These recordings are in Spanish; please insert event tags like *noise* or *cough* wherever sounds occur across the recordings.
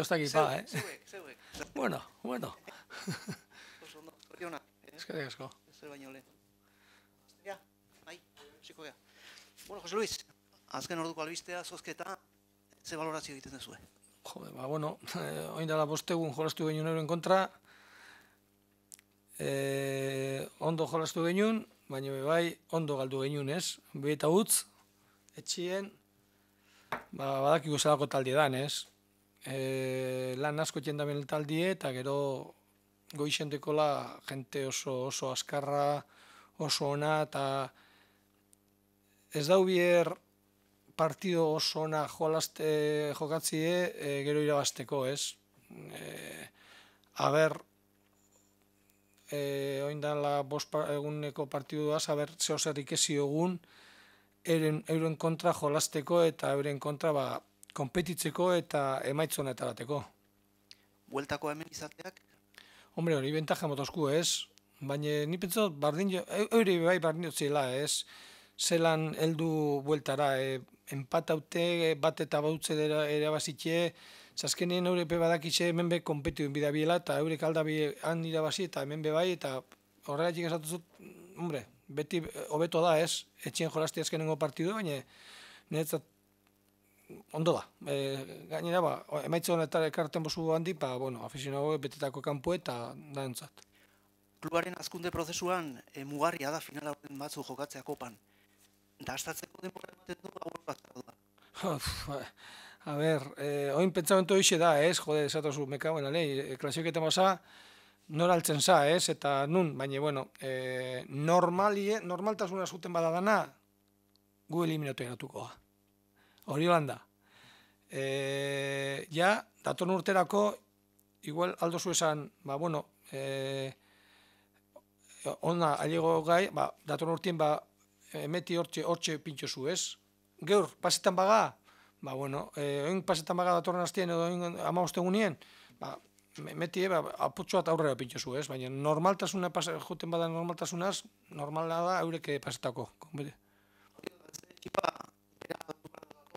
Esto pa, ¿eh? Bueno, bueno. que bai, Bueno, José Luis, azken orduko albistea, zozketa, ze egiten zuen. Jode, ba, bueno, eh, oin dela bostegun jolastu genuen euren kontra, eh, ondo jolastu genuen, baina bai, ondo galdu genuen, ez? Bi utz, etxien, ba, badakiko zelako edan, ez? e, lan asko jenda benetaldie, eta gero goizendekola jente oso oso askarra, oso ona, eta ez daubier partido oso ona jolaste, jokatzie e, gero irabazteko, ez? E, aber, e, oindala bost par, eguneko partidu da, aber, zehozer egun, euren kontra jolasteko eta euren kontra ba, konpetitzeko eta emaitzona Bueltako hemen izateak? Hombre, hori bentaja motosku ez, baina ni pentso hori bai bardin zela ez, zelan heldu bueltara, e, empataute, bat eta bautze erabazitxe, zazkenien hori pe badakitxe hemen be konpetioen bidea biela, eta hori kalda bi han irabazi eta hemen be bai, eta horregatik esatu zut, hombre, beti hobeto da ez, etxien jolazti azkenengo partidu, baina niretzat ondo da. E, gainera, ba, emaitze honetan ekarten bozu handi, ba, bueno, aficionago betetako kanpo eta da entzat. Kluaren azkunde prozesuan e, mugarria da final hauten batzu jokatzea kopan. Dastatzeko denbora ematen du, hau ba, bat da. Ba, a ber, e, oin pentsamentu hoxe da, ez, jode, esatozu, meka, bueno, lehi, e, nor altzen za, ez, eta nun, baina, bueno, e, normalie, normaltasuna zuten badadana gu eliminatu egin Hori lan da. E, ja, datorn urterako, igual aldo zu esan, ba, bueno, e, onda, aliego gai, ba, datorn urtien, ba, emeti hortxe, hortxe pintxo zu, ez? Geur, pasetan baga, ba, bueno, e, oin pasetan baga datorn aztien, edo oin unien ba, Meti, eba, aputxoa eta aurrera pintxo zu, ez? Baina normaltasuna, pas, badan normaltasunaz, normala da, eureke pasetako. Kompetit.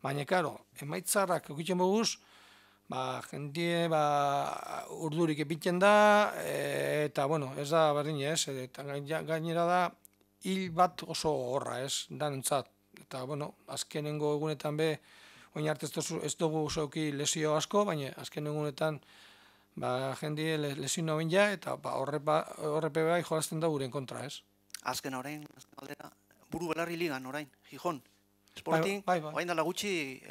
Baina, karo, emaitzarrak egiten boguz, ba, jendie, ba, urdurik epitzen da, eta, bueno, ez da berdin, ez, eta gainera da, hil bat oso horra, ez, danentzat. Eta, bueno, azkenengo egunetan be, oin arte ez dugu zauki lesio asko, baina azken egunetan, ba, jendie lesio nahuen ja, eta ba, ba horrepe bai jolazten da guren kontra, ez. Azken orain, azken buru belarri ligan orain, jihon, Sporting, bai, bai, bai. da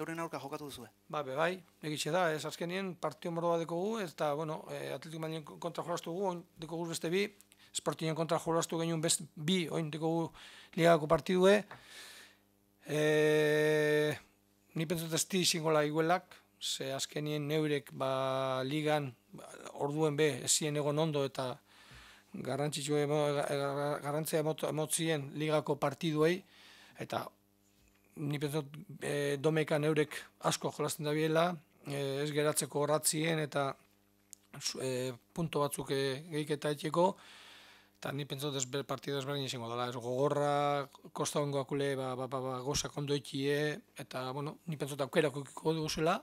euren aurka jokatu duzu. Ba, bai, bai, bai. Egitxe da, ez azkenien partio moro bat dekogu, eta, bueno, eh, atletik manien kontra jolastu gu, oin beste bi, Sportingen kontra jolastu genuen best bi, oin dekogu ligako partidue. E, ni pentsat ez di zingola iguelak, ze azkenien neurek ba, ligan ba, orduen be, esien egon ondo eta garrantzitsua garrantzia emotzien ligako partiduei, eta nipetot e, domekan eurek asko jolasten da biela, e, ez geratzeko horratzien eta e, punto batzuk e, geik eta etxeko, eta ni pentsatu ez ber partidas berdin izango dela, ez gogorra, kosta ongoakule, akule, ba, ba, ba, ba goza kondo etxie, eta, bueno, ni pentsatu aukerak okiko duzela,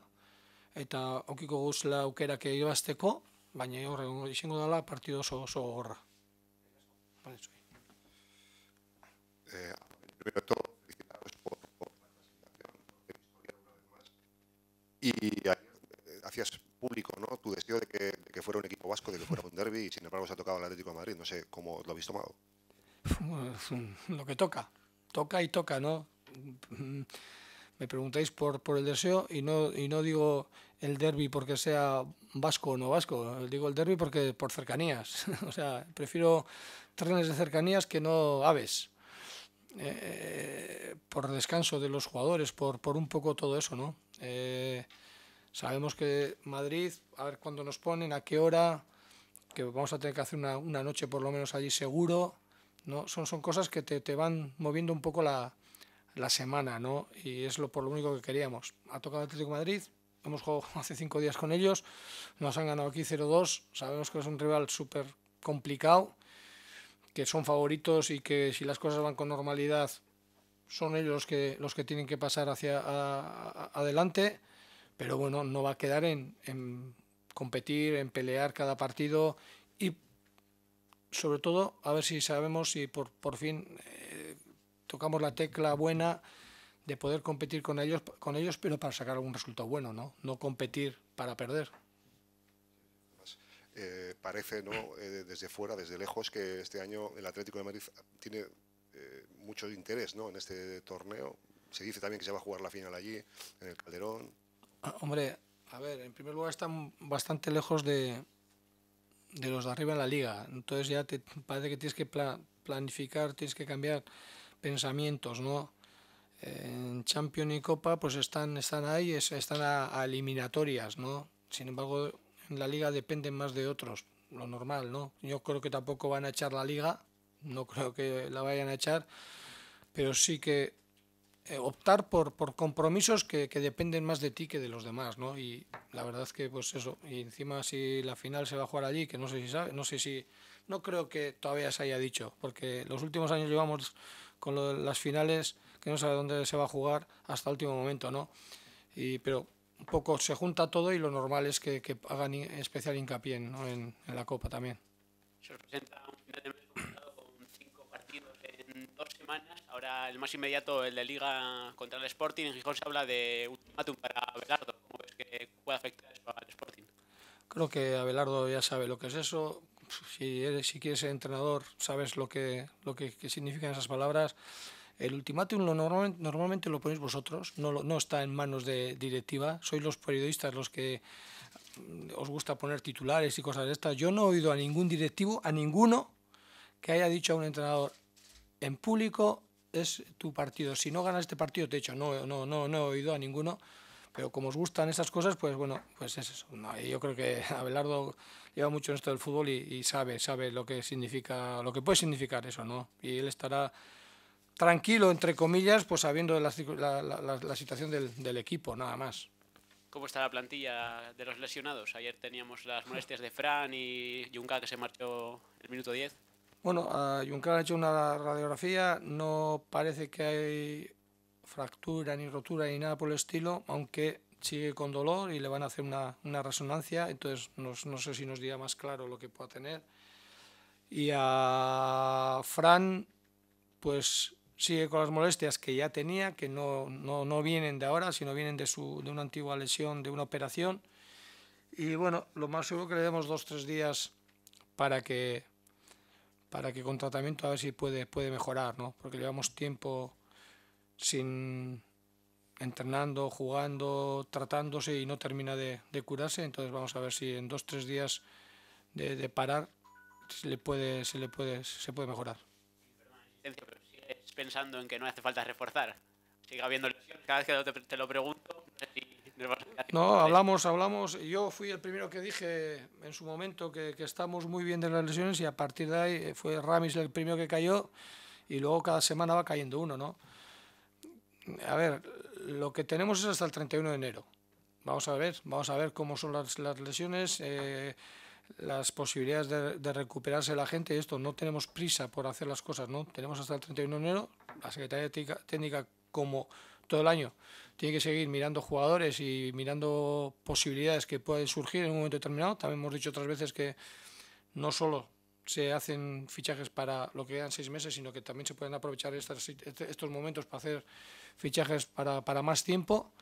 eta okiko guzela aukerak irabazteko, baina horre izango dela partido oso, oso gogorra. eh, Y eh, hacías público ¿no? tu deseo de que, fuera un equipo vasco, de que fuera un derby, y sin embargo os ha tocado el Atlético de Madrid. No sé cómo lo habéis tomado. Lo que toca, toca y toca, ¿no? Mm, me preguntáis por, por el deseo y no, y no digo el derby porque sea vasco o no vasco, digo el derby porque por cercanías. *laughs* o sea, prefiero trenes de cercanías que no aves. Eh, por descanso de los jugadores, por, por un poco todo eso, ¿no? Eh, sabemos que Madrid, a ver cuándo nos ponen, a qué hora, que vamos a tener que hacer una, noche por lo menos allí seguro. ¿no? Son, son cosas que te, te van moviendo un poco la, la semana, ¿no? Y es lo por lo único que queríamos. Ha tocado Atlético Madrid, hemos jugado *laughs* hace cinco días con ellos, nos han ganado aquí 0-2, sabemos que es un rival súper complicado, que son favoritos y que si las cosas van con normalidad son ellos los que, los que tienen que pasar hacia adelante, pero bueno, no va a quedar en, competir, en pelear cada partido y sobre todo a ver si sabemos si por, fin eh, tocamos la tecla buena de poder competir con ellos, con ellos, pero para sacar algún resultado bueno, ¿no? No competir para perder. Eh, parece, ¿no? Eh, desde fuera, desde lejos, que este año el Atlético de Madrid tiene eh, mucho interés ¿no? en este torneo. Se dice también que se va a jugar la final allí, en el Calderón. Ah, hombre, a ver, en primer lugar están bastante lejos de, de los de arriba en la liga. Entonces ya te parece que tienes que planificar, tienes que cambiar pensamientos, ¿no? En Champions y Copa pues están, están ahí, están a eliminatorias, ¿no? Sin embargo, en la liga dependen más de otros, lo normal, ¿no? Yo creo que tampoco van a echar la liga no creo que la vayan a echar, pero sí que eh, optar por, por compromisos que, que, dependen más de ti que de los demás, ¿no? Y la verdad es que, pues eso, y encima si la final se va a jugar allí, que no sé si sabe, no sé si, no creo que todavía se haya dicho, porque los últimos años llevamos con las finales que no sabe dónde se va a jugar hasta el último momento, ¿no? Y, pero un poco se junta todo y lo normal es que, que hagan especial hincapié en, en la Copa también. Se dos semanas, ahora el más inmediato, el de Liga contra el Sporting, en Gijón se habla de ultimátum para Abelardo. ¿Cómo ves que puede afectar eso al Sporting? Creo que Abelardo ya sabe lo que es eso. Si, si quieres ser entrenador, sabes lo que, lo que, que significan esas palabras. El ultimátum lo normalmente lo ponéis vosotros, no, no está en manos de directiva. Sois los periodistas los que mm, os gusta poner titulares y cosas de estas. Yo no he oído a ningún directivo, a ninguno, que haya dicho a un entrenador, en público es tu partido. Si no ganas este partido, te echo. No, no, no, no he oído a ninguno. Pero como os gustan esas cosas, pues bueno, pues es eso. yo creo que *laughs* Abelardo lleva mucho en esto del fútbol y, sabe, sabe lo que significa, lo que puede significar eso, ¿no? Y él estará tranquilo, entre comillas, pues sabiendo la, situación del, del equipo, nada más cómo está la plantilla de los lesionados. Ayer teníamos las molestias de Fran y Junca que se marchó el minuto 10. Bueno, a Juncker ha hecho una radiografía, no parece que hay fractura ni rotura ni nada por el estilo, aunque sigue con dolor y le van a hacer una, una resonancia, entonces no sé si nos diga más claro lo que pueda tener. Y a Fran, pues sigue con las molestias que ya tenía, que no, no, no vienen de ahora, sino vienen de, su, de una antigua lesión, de una operación. Y bueno, lo más seguro que le demos dos tres días para que para que con tratamiento a ver si puede, puede mejorar, ¿no? Porque llevamos tiempo sin entrenando, jugando, tratándose y no termina de, de curarse. Entonces vamos a ver si en dos, tres días de, de parar se le puede, se le puede, se puede mejorar. sigues pensando en que no hace falta reforzar. Sigue habiendo lesiones. Cada vez que te lo pregunto, si *laughs* No, hablamos, hablamos. Yo fui el primero que dije en su momento que, estamos muy bien de las lesiones y a partir de ahí eh, fue Ramis el primero que cayó y luego cada semana va cayendo uno, ¿no? A ver, lo que tenemos es hasta el 31 de enero. Vamos a ver, vamos a ver cómo son las, lesiones. Eh, las posibilidades de, recuperarse la gente y esto, no tenemos prisa por hacer las cosas, ¿no? Tenemos hasta el 31 de enero, la Secretaría Técnica como todo el año, tiene que seguir mirando jugadores y mirando posibilidades que pueden surgir en un momento determinado. También hemos dicho otras veces que no solo se hacen fichajes para lo que quedan seis meses, sino que también se pueden aprovechar estas, este, estos momentos para hacer fichajes para, para más tiempo.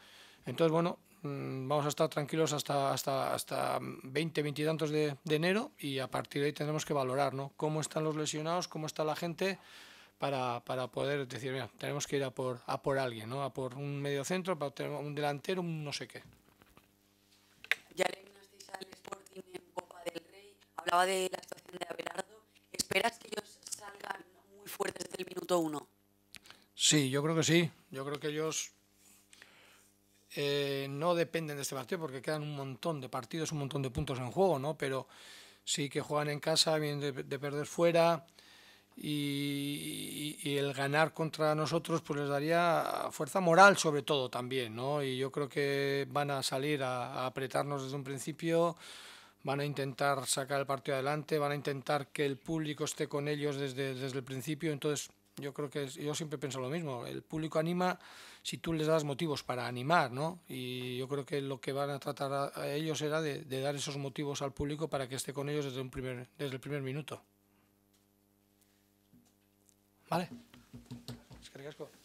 Entonces, bueno, mm, vamos a estar tranquilos hasta, hasta, hasta 20, 20 y tantos de, de enero y a partir de ahí tendremos que valorar ¿no? cómo están los lesionados, cómo está la gente para, para, poder decir, mira, tenemos que ir a por, a por alguien, ¿no? A por un medio centro, para tener un delantero, un no sé qué. Ya al Sporting en Copa del Rey, hablaba de la situación de Abelardo. ¿Esperas que ellos salgan muy fuertes desde el minuto uno? Sí, yo creo que sí. Yo creo que ellos eh, no dependen de este partido porque quedan un montón de partidos, un montón de puntos en juego, ¿no? Pero sí que juegan en casa, vienen de perder fuera, y, el ganar contra nosotros pues les daría fuerza moral sobre todo también, ¿no? Y yo creo que van a salir a, apretarnos desde un principio, van a intentar sacar el partido adelante, van a intentar que el público esté con ellos desde, desde el principio, entonces yo creo que yo siempre pienso lo mismo, el público anima si tú les das motivos para animar, ¿no? Y yo creo que lo que van a tratar a, ellos era de, de, dar esos motivos al público para que esté con ellos desde, un primer, desde el primer minuto. Vale. Eskerrik asko.